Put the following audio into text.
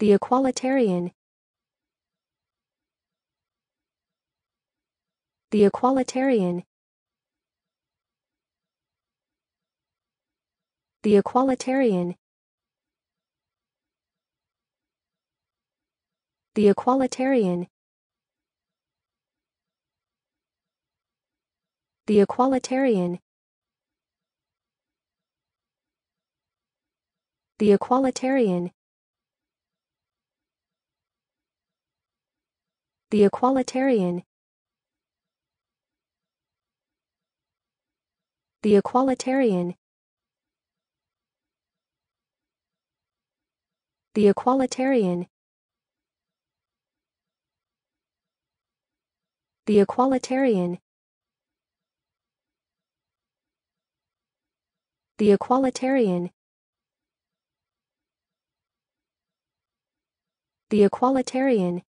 The Equalitarian The Equalitarian The Equalitarian The Equalitarian The Equalitarian The Equalitarian The Equalitarian The Equalitarian The Equalitarian The Equalitarian The Equalitarian The Equalitarian